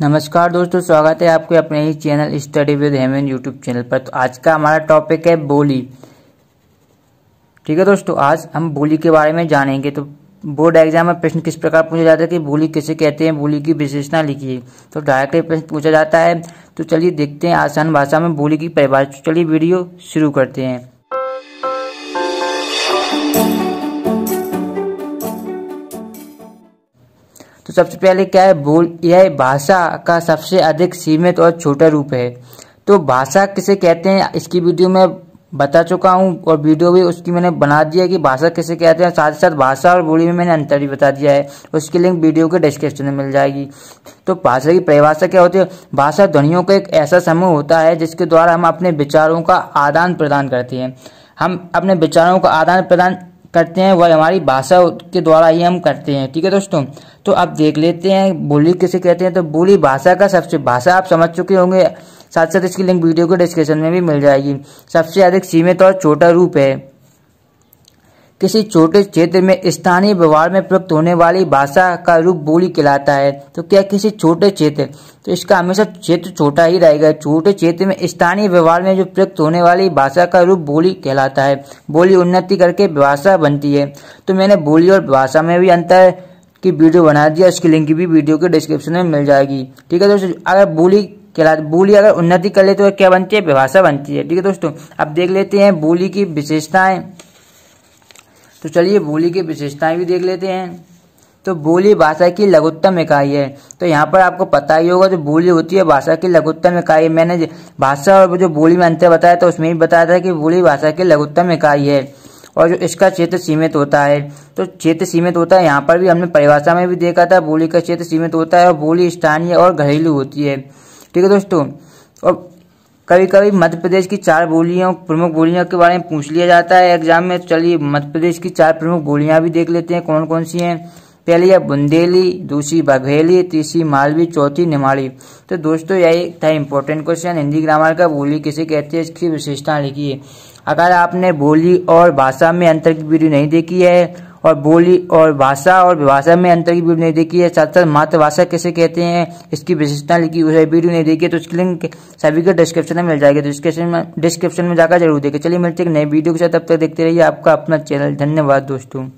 नमस्कार दोस्तों स्वागत है आपके अपने ही channel study with Heman YouTube channel पर तो आज का हमारा टॉपिक है बोली ठीक है दोस्तों आज हम बोली के बारे में जानेंगे तो बोर्ड एग्जाम में प्रश्न किस प्रकार पूछा जाता है कि बोली किसे कहते हैं बोली की विशेषता लिखिए तो डायरेक्टली प्रश्न पूछा जाता है तो चलिए देखते हैं आसान भाषा में बोली की परिभाषा चलिए वीडियो शुरू करते हैं सबसे पहले क्या है बोल यह भाषा का सबसे अधिक सीमित और छोटा रूप है तो भाषा किसे कहते हैं इसकी वीडियो में बता चुका हूँ और वीडियो भी उसकी मैंने बना दिया है कि भाषा किसे कहते हैं साथ ही साथ भाषा और बोली में मैंने अंतर भी बता दिया है उसकी लिंक वीडियो के डिस्क्रिप्शन में मिल जाएगी तो भाषा की परिभाषा क्या होती है भाषा ध्वनियों का एक ऐसा समूह होता है जिसके द्वारा हम अपने विचारों का आदान प्रदान करते हैं हम अपने विचारों का आदान प्रदान करते हैं वह हमारी भाषा के द्वारा ही हम करते हैं ठीक है दोस्तों तो अब देख लेते हैं बोली किसे कहते हैं तो बोली भाषा का सबसे भाषा आप समझ चुके होंगे साथ साथ इसकी लिंक वीडियो के डिस्क्रिप्शन में भी मिल जाएगी सबसे अधिक सीमित और छोटा रूप है किसी छोटे क्षेत्र में स्थानीय व्यवहार में प्रयुक्त होने वाली भाषा का रूप बोली कहलाता है तो क्या किसी छोटे क्षेत्र तो इसका हमेशा क्षेत्र छोटा ही रहेगा छोटे क्षेत्र में स्थानीय व्यवहार में जो प्रयुक्त होने वाली भाषा का रूप बोली कहलाता है बोली उन्नति करके भाषा बनती है तो मैंने बोली और भाषा में भी अंतर की वीडियो बना दिया इसकी लिंक भी वीडियो के डिस्क्रिप्शन में मिल जाएगी ठीक है दोस्तों अगर बोली कहला बोली अगर उन्नति कर ले तो क्या बनती है भाषा बनती है ठीक है दोस्तों अब देख लेते हैं बोली की विशेषताएं तो चलिए बोली की विशेषताएं भी देख लेते हैं तो बोली भाषा की लघुत्तम इकाई है तो यहाँ पर आपको पता ही होगा जो बोली होती है भाषा की लघुत्तम इकाई है मैंने भाषा और जो बोली में अंतर बताया था उसमें भी बताया था कि बोली भाषा की लघुत्तम इकाई है और जो इसका क्षेत्र सीमित होता है तो क्षेत्र सीमित होता है यहाँ पर भी हमने परिभाषा में भी देखा था बोली का क्षेत्र सीमित होता है और बोली स्थानीय और घरेलू होती है ठीक है दोस्तों और कभी कभी मध्य प्रदेश की चार बोलियों प्रमुख बोलियों के बारे में पूछ लिया जाता है एग्जाम में चलिए मध्य प्रदेश की चार प्रमुख बोलियां भी देख लेते हैं कौन कौन सी हैं पहली है बुंदेली दूसरी बघेली तीसरी मालवी चौथी निमाड़ी तो दोस्तों यही था इम्पोर्टेंट क्वेश्चन हिंदी ग्रामर का बोली किसे कहते हैं इसकी विशेषता लिखी है अगर आपने बोली और भाषा में अंतर की वीडियो नहीं देखी है और बोली और भाषा और भाषा में अंतर की वीडियो नहीं देखी है साथ साथ मातृभाषा कैसे कहते हैं इसकी विशेषता लिखी हुई है वीडियो नहीं देखी है तो उसकी लिंक सभी के डिस्क्रिप्शन में मिल जाएगी तो डिस्क्रिप्शन में डिस्क्रिप्शन में जाकर जरूर देखें चलिए मिलते हैं नए वीडियो के साथ अब तक देखते रहिए आपका अपना चैनल धन्यवाद दोस्तों